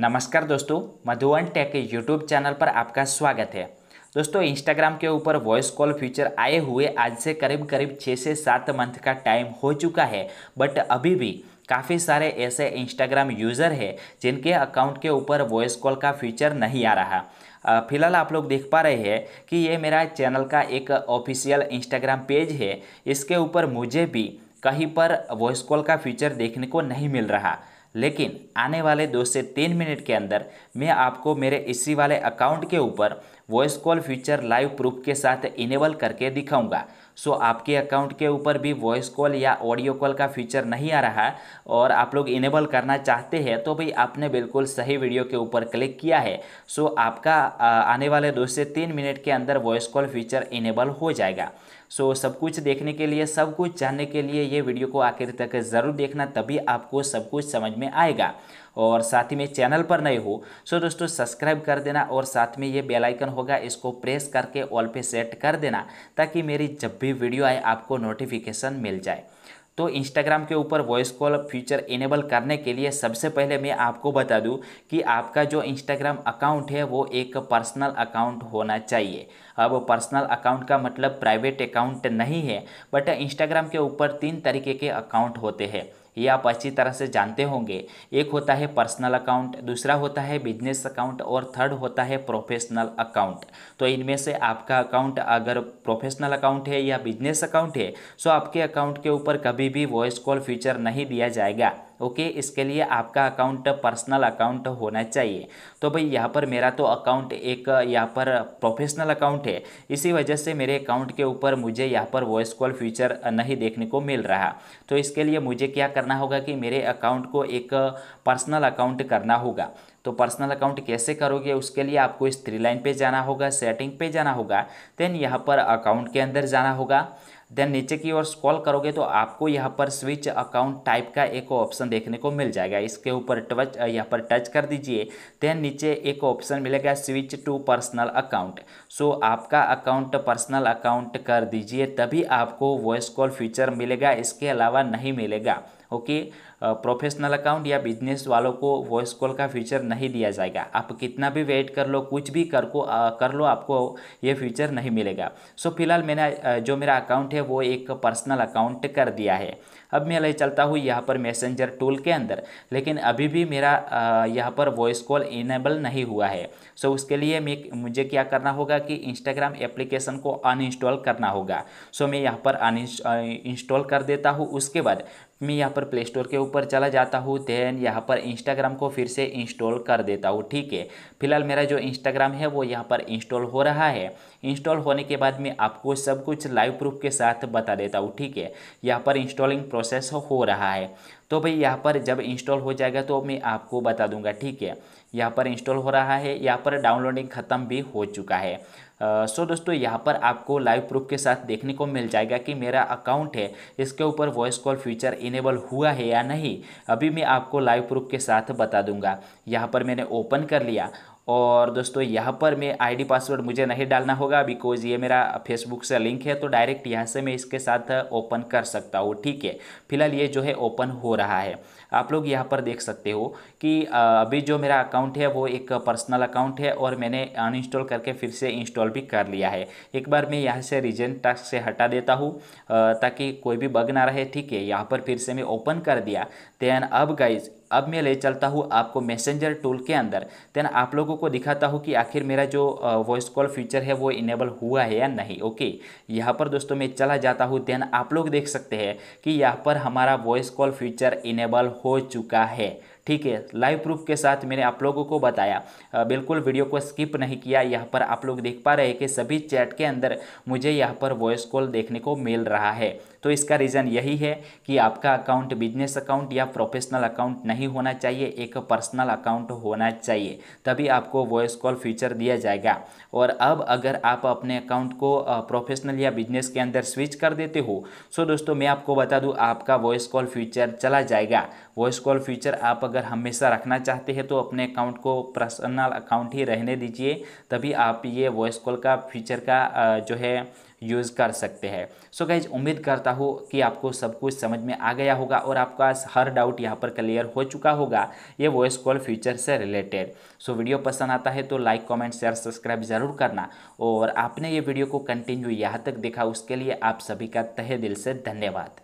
नमस्कार दोस्तों मधुवन take YouTube channel पर आपका स्वागत है दोस्तों इंस्टाग्राम के ऊपर वॉइस कॉल फीचर आए हुए आज से करीब करीब छः से सात मंथ का टाइम हो चुका है बट अभी भी काफ़ी सारे ऐसे इंस्टाग्राम यूज़र हैं जिनके अकाउंट के ऊपर वॉइस कॉल का फीचर नहीं आ रहा फिलहाल आप लोग देख पा रहे हैं कि ये मेरा चैनल का एक ऑफिशियल इंस्टाग्राम पेज है इसके ऊपर मुझे भी कहीं पर वॉइस कॉल का फीचर देखने को नहीं मिल रहा लेकिन आने वाले दो से तीन मिनट के अंदर मैं आपको मेरे इसी वाले अकाउंट के ऊपर voice call feature live proof के साथ इनेबल करके दिखाऊंगा सो आपके अकाउंट के ऊपर भी वॉइस कॉल या ऑडियो कॉल का फीचर नहीं आ रहा और आप लोग इनेबल करना चाहते हैं तो भाई आपने बिल्कुल सही वीडियो के ऊपर क्लिक किया है सो आपका आने वाले दो से तीन मिनट के अंदर वॉइस कॉल फीचर इनेबल हो जाएगा सो so, सब कुछ देखने के लिए सब कुछ जानने के लिए ये वीडियो को आखिर तक ज़रूर देखना तभी आपको सब कुछ समझ में आएगा और साथ ही में चैनल पर नए हो सो so, दोस्तों सब्सक्राइब कर देना और साथ में ये बेल आइकन होगा इसको प्रेस करके ऑल पे सेट कर देना ताकि मेरी जब भी वीडियो आए आपको नोटिफिकेशन मिल जाए तो इंस्टाग्राम के ऊपर वॉइस कॉल फीचर इनेबल करने के लिए सबसे पहले मैं आपको बता दूं कि आपका जो इंस्टाग्राम अकाउंट है वो एक पर्सनल अकाउंट होना चाहिए अब पर्सनल अकाउंट का मतलब प्राइवेट अकाउंट नहीं है बट इंस्टाग्राम के ऊपर तीन तरीके के अकाउंट होते हैं ये आप अच्छी तरह से जानते होंगे एक होता है पर्सनल अकाउंट दूसरा होता है बिजनेस अकाउंट और थर्ड होता है प्रोफेशनल अकाउंट तो इनमें से आपका अकाउंट अगर प्रोफेशनल अकाउंट है या बिजनेस अकाउंट है सो आपके अकाउंट के ऊपर कभी भी वॉइस कॉल फीचर नहीं दिया जाएगा ओके इसके लिए आपका अकाउंट पर्सनल अकाउंट होना चाहिए तो भाई यहाँ पर मेरा तो अकाउंट एक यहाँ पर प्रोफेशनल अकाउंट है इसी वजह से मेरे अकाउंट के ऊपर मुझे यहाँ पर वॉइस कॉल फीचर नहीं देखने को मिल रहा तो इसके लिए मुझे क्या करना होगा कि मेरे अकाउंट को एक पर्सनल अकाउंट करना होगा तो पर्सनल अकाउंट कैसे करोगे उसके लिए आपको इस थ्री लाइन पे जाना होगा सेटिंग पे जाना होगा देन यहाँ पर अकाउंट के अंदर जाना होगा देन नीचे की ओर स्क्रॉल करोगे तो आपको यहाँ पर स्विच अकाउंट टाइप का एक ऑप्शन देखने को मिल जाएगा इसके ऊपर टच यहाँ पर टच कर दीजिए देन नीचे एक ऑप्शन मिलेगा switch to personal account so आपका अकाउंट पर्सनल अकाउंट कर दीजिए तभी आपको वॉइस कॉल फीचर मिलेगा इसके अलावा नहीं मिलेगा ओके प्रोफेशनल अकाउंट या बिजनेस वालों को वॉइस कॉल का फीचर नहीं दिया जाएगा आप कितना भी वेट कर लो कुछ भी कर को आ, कर लो आपको ये फीचर नहीं मिलेगा सो फिलहाल मैंने जो मेरा अकाउंट है वो एक पर्सनल अकाउंट कर दिया है अब मैं ले चलता हूँ यहाँ पर मैसेंजर टूल के अंदर लेकिन अभी भी मेरा यहाँ पर वॉइस कॉल इनेबल नहीं हुआ है सो so, उसके लिए मैं मुझे क्या करना होगा कि इंस्टाग्राम एप्लीकेशन को अनइंस्टॉल करना होगा सो so, मैं यहाँ पर अन इंस्टॉल कर देता हूँ उसके बाद मैं यहाँ पर प्ले स्टोर के ऊपर चला जाता हूँ देन यहाँ पर इंस्टाग्राम को फिर से इंस्टॉल कर देता हूँ ठीक है फिलहाल मेरा जो इंस्टाग्राम है वो यहाँ पर इंस्टॉल हो रहा है इंस्टॉल होने के बाद मैं आपको सब कुछ लाइव प्रूफ के साथ बता देता हूँ ठीक है यहाँ पर इंस्टॉलिंग प्रोसेस हो रहा है तो भाई यहाँ पर जब इंस्टॉल हो जाएगा तो मैं आपको बता दूंगा ठीक है यहाँ पर इंस्टॉल हो रहा है यहाँ पर डाउनलोडिंग ख़त्म भी हो चुका है सो दोस्तों यहाँ पर आपको लाइव प्रूफ के साथ देखने को मिल जाएगा कि मेरा अकाउंट है इसके ऊपर वॉइस कॉल फीचर इनेबल हुआ है या नहीं अभी मैं आपको लाइव प्रूफ के साथ बता दूंगा यहाँ पर मैंने ओपन कर लिया और दोस्तों यहाँ पर मैं आईडी पासवर्ड मुझे नहीं डालना होगा बिकॉज ये मेरा फेसबुक से लिंक है तो डायरेक्ट यहाँ से मैं इसके साथ ओपन कर सकता हूँ ठीक है फिलहाल ये जो है ओपन हो रहा है आप लोग यहाँ पर देख सकते हो कि अभी जो मेरा अकाउंट है वो एक पर्सनल अकाउंट है और मैंने अनइंस्टॉल करके फिर से इंस्टॉल भी कर लिया है एक बार मैं यहाँ से रिजेंट टास्क से हटा देता हूँ ताकि कोई भी बग ना रहे ठीक है यहाँ पर फिर से मैं ओपन कर दिया देन अब गाइज अब मैं ले चलता हूँ आपको मैसेंजर टूल के अंदर देन आप लोगों को दिखाता हूँ कि आखिर मेरा जो वॉइस कॉल फीचर है वो इनेबल हुआ है या नहीं ओके यहाँ पर दोस्तों मैं चला जाता हूँ देन आप लोग देख सकते हैं कि यहाँ पर हमारा वॉइस कॉल फीचर इनेबल हो चुका है ठीक है लाइव प्रूफ के साथ मैंने आप लोगों को बताया बिल्कुल वीडियो को स्किप नहीं किया यहाँ पर आप लोग देख पा रहे हैं कि सभी चैट के अंदर मुझे यहाँ पर वॉइस कॉल देखने को मिल रहा है तो इसका रीज़न यही है कि आपका अकाउंट बिजनेस अकाउंट या प्रोफेशनल अकाउंट नहीं होना चाहिए एक पर्सनल अकाउंट होना चाहिए तभी आपको वॉइस कॉल फीचर दिया जाएगा और अब अगर आप अपने अकाउंट को प्रोफेशनल या बिजनेस के अंदर स्विच कर देते हो सो दोस्तों मैं आपको बता दूँ आपका वॉइस कॉल फीचर चला जाएगा वॉइस कॉल फीचर आप अगर हमेशा रखना चाहते हैं तो अपने अकाउंट को पर्सनल अकाउंट ही रहने दीजिए तभी आप ये वॉइस कॉल का फीचर का जो है यूज़ कर सकते हैं सो गाइज उम्मीद करता हूँ कि आपको सब कुछ समझ में आ गया होगा और आपका हर डाउट यहाँ पर क्लियर हो चुका होगा ये वॉइस कॉल फीचर से रिलेटेड सो so, वीडियो पसंद आता है तो लाइक कमेंट शेयर सब्सक्राइब ज़रूर करना और आपने ये वीडियो को कंटिन्यू यहाँ तक देखा उसके लिए आप सभी का तहे दिल से धन्यवाद